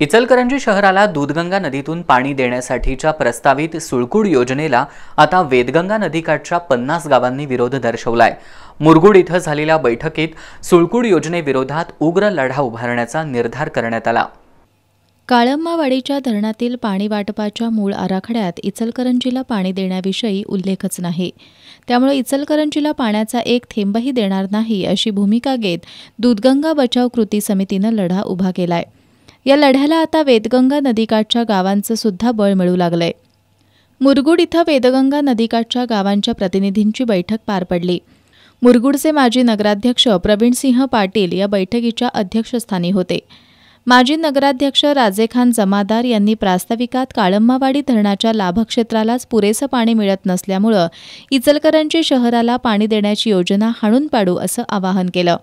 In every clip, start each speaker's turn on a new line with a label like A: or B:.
A: इचलकरंजी शहराला दूधगंगा नदीतून पाणी देण्यासाठीच्या प्रस्तावित सुळकुड योजनेला आता वेदगंगा नदीकाठच्या पन्नास गावांनी विरोध दर्शवलाय मुरगुड इथं झालेल्या बैठकीत सुळकुड योजनेविरोधात उग्र लढा उभारण्याचा निर्धार करण्यात आला
B: काळंबावाडीच्या धरणातील पाणी वाटपाच्या मूळ आराखड्यात इचलकरंजीला पाणी देण्याविषयी उल्लेखच नाही त्यामुळे इचलकरंजीला पाण्याचा एक थेंबही देणार नाही अशी भूमिका घेत दूधगंगा बचाव कृती समितीनं लढा उभा केलाय या लढ्याला आता वेदगंगा नदीकाठच्या गावांचं सुद्धा बळ मिळू लागलंय मुरगुड इथं वेदगंगा नदीकाठच्या गावांच्या प्रतिनिधींची बैठक पार पडली मुरगुडचे माजी नगराध्यक्ष प्रवीणसिंह पाटील या बैठकीच्या अध्यक्षस्थानी होते माजी नगराध्यक्ष राजेखान जमादार यांनी प्रास्ताविकात काळंबावाडी धरणाच्या लाभक्षेत्रालाच पुरेसं पाणी मिळत नसल्यामुळं इचलकरंजी शहराला पाणी देण्याची योजना हाणून पाडू असं आवाहन केलं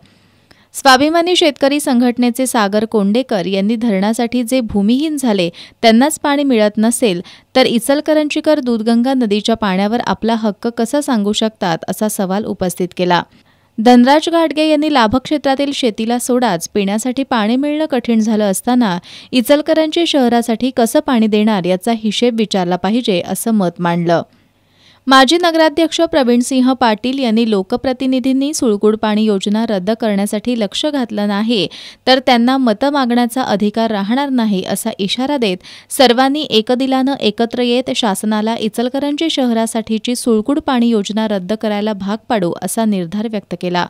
B: स्वाभिमानी शेतकरी संघटनेचे सागर कोंडेकर यांनी धरणासाठी जे भूमिहीन झाले त्यांनाच पाणी मिळत नसेल तर इचलकरंजीकर दूधगंगा नदीच्या पाण्यावर आपला हक्क कसा सांगू शकतात असा सवाल उपस्थित केला धनराज घाटगे यांनी लाभक्षेत्रातील शेतीला सोडाच पिण्यासाठी पाणी मिळणं कठीण झालं असताना इचलकरंजी शहरासाठी कसं पाणी देणार याचा हिशेब विचारला पाहिजे असं मत मांडलं माजी नगराध्यक्ष प्रवीणसिंह पाटील यांनी लोकप्रतिनिधींनी सुळगुड पाणी योजना रद्द करण्यासाठी लक्ष घातलं नाही तर त्यांना मतं मागण्याचा अधिकार राहणार नाही असा इशारा देत सर्वांनी एकदिलानं एकत्र येत शासनाला इचलकरंजी शहरासाठीची सुळगुड पाणी योजना रद्द करायला भाग पाडू असा निर्धार व्यक्त केला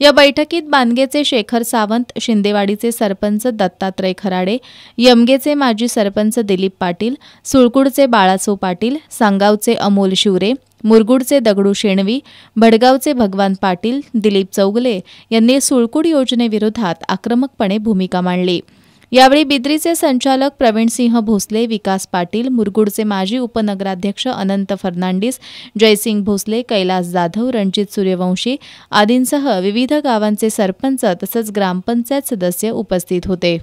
B: या बैठकीत बांदगेचे शेखर सावंत शिंदेवाडीचे सरपंच दत्तात्रय खराडे यमगेचे माजी सरपंच दिलीप पाटील सुळकुडचे बाळासो पाटील सांगावचे अमोल शिवरे मुरगुडचे दगडू शेणवी भडगावचे भगवान पाटील दिलीप चौगले यांनी सुळकुड योजनेविरोधात आक्रमकपणे भूमिका मांडली यावेळी बिद्रीचे संचालक प्रवीणसिंह भोसले विकास पाटील मुरगुडचे माजी उपनगराध्यक्ष अनंत फर्नांडिस जयसिंग भोसले कैलास जाधव रणजित सूर्यवंशी आदींसह विविध गावांचे सरपंच तसंच ग्रामपंचायत सदस्य उपस्थित होते